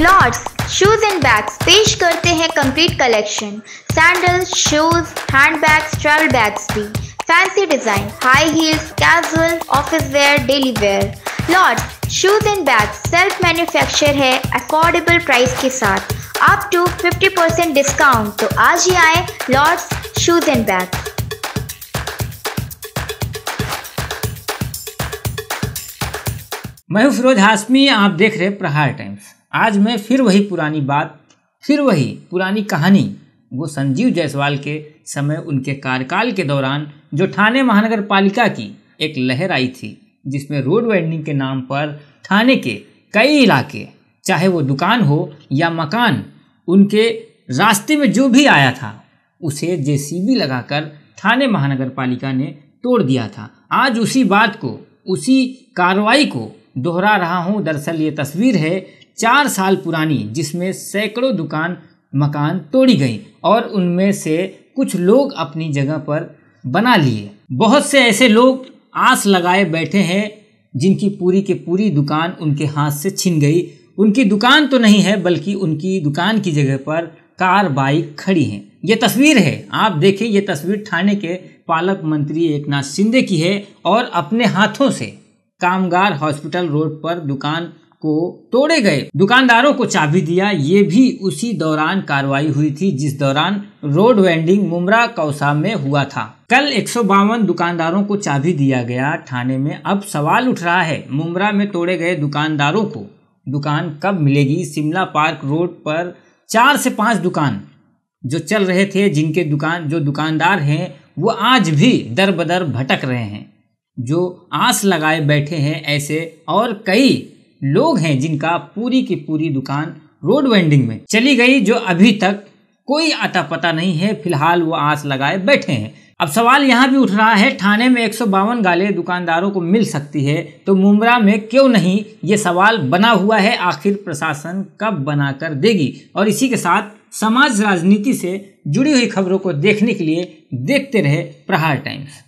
Lord's shoes and bags पेश करते हैं complete collection sandals shoes hand bags travel bags भी fancy design high heels casual office wear daily wear Lords shoes and bag self manufacture है affordable price के साथ up to 50% discount तो आज ही आए लॉर्ड्स शूज एंड बैग्स मैं हूं फिरोज हाशमी आप देख रहे प्रहार टाइम्स आज मैं फिर वही पुरानी बात फिर वही पुरानी कहानी वो संजीव जायसवाल के समय उनके कार्यकाल के दौरान जो ठाणे महानगर पालिका की एक लहर आई थी जिसमें रोड वाइडनिंग के नाम पर ठाणे के कई इलाके चाहे वो दुकान हो या मकान उनके रास्ते में जो भी आया था उसे जे लगाकर थाने महानगर पालिका ने तोड़ दिया था आज उसी बात को उसी कार्रवाई को दोहरा रहा हूँ दरअसल ये तस्वीर है चार साल पुरानी जिसमें सैकड़ों दुकान मकान तोड़ी गई और उनमें से कुछ लोग अपनी जगह पर बना लिए बहुत से ऐसे लोग आस लगाए बैठे हैं जिनकी पूरी के पूरी दुकान उनके हाथ से छिन गई उनकी दुकान तो नहीं है बल्कि उनकी दुकान की जगह पर कार बाइक खड़ी हैं ये तस्वीर है आप देखें ये तस्वीर थाने के पालक मंत्री एकनाथ शिंदे की है और अपने हाथों से कामगार हॉस्पिटल रोड पर दुकान को तोड़े गए दुकानदारों को चाबी दिया ये भी उसी दौरान कार्रवाई हुई थी जिस दौरान रोड वेंडिंग मुमरा कौसा में हुआ था कल एक दुकानदारों को चाबी दिया गया थाने में अब सवाल उठ रहा है मुमरा में तोड़े गए दुकानदारों को दुकान कब मिलेगी शिमला पार्क रोड पर चार से पांच दुकान जो चल रहे थे जिनके दुकान जो दुकानदार हैं वो आज भी दर बदर भटक रहे हैं जो आस लगाए बैठे हैं ऐसे और कई लोग हैं जिनका पूरी की पूरी दुकान रोड वेंडिंग में चली गई जो अभी तक कोई अता पता नहीं है फिलहाल वो आस लगाए बैठे हैं अब सवाल यहाँ भी उठ रहा है थाने में एक गाले दुकानदारों को मिल सकती है तो मुमरा में क्यों नहीं ये सवाल बना हुआ है आखिर प्रशासन कब बना कर देगी और इसी के साथ समाज राजनीति से जुड़ी हुई खबरों को देखने के लिए देखते रहे प्रहार टाइम्स